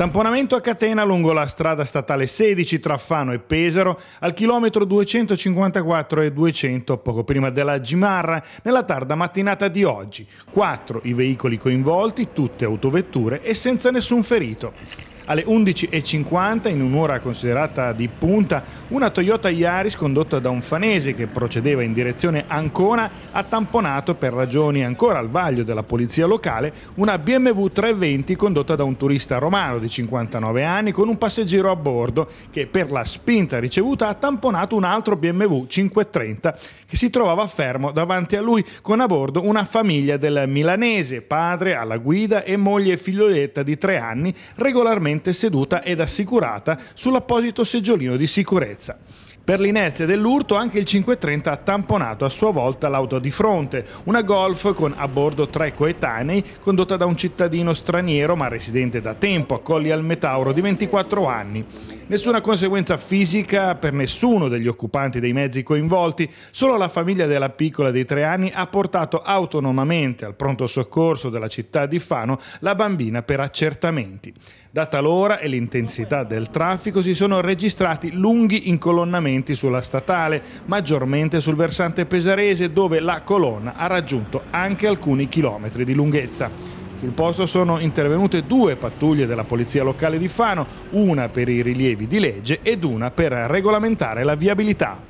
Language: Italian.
Tamponamento a catena lungo la strada statale 16 tra Fano e Pesaro al chilometro 254 e 200 poco prima della Gimarra nella tarda mattinata di oggi. Quattro i veicoli coinvolti, tutte autovetture e senza nessun ferito alle 11.50 in un'ora considerata di punta una Toyota Yaris condotta da un fanese che procedeva in direzione Ancona ha tamponato per ragioni ancora al vaglio della polizia locale una BMW 320 condotta da un turista romano di 59 anni con un passeggero a bordo che per la spinta ricevuta ha tamponato un altro BMW 530 che si trovava fermo davanti a lui con a bordo una famiglia del milanese, padre alla guida e moglie e figlioletta di tre anni regolarmente seduta ed assicurata sull'apposito seggiolino di sicurezza. Per l'inerzia dell'urto anche il 530 ha tamponato a sua volta l'auto di fronte, una Golf con a bordo tre coetanei condotta da un cittadino straniero ma residente da tempo a Colli al Metauro di 24 anni. Nessuna conseguenza fisica per nessuno degli occupanti dei mezzi coinvolti, solo la famiglia della piccola dei tre anni ha portato autonomamente al pronto soccorso della città di Fano la bambina per accertamenti. Data l'ora e l'intensità del traffico si sono registrati lunghi incolonnamenti incidenti sulla statale, maggiormente sul versante pesarese dove la colonna ha raggiunto anche alcuni chilometri di lunghezza. Sul posto sono intervenute due pattuglie della Polizia Locale di Fano, una per i rilievi di legge ed una per regolamentare la viabilità.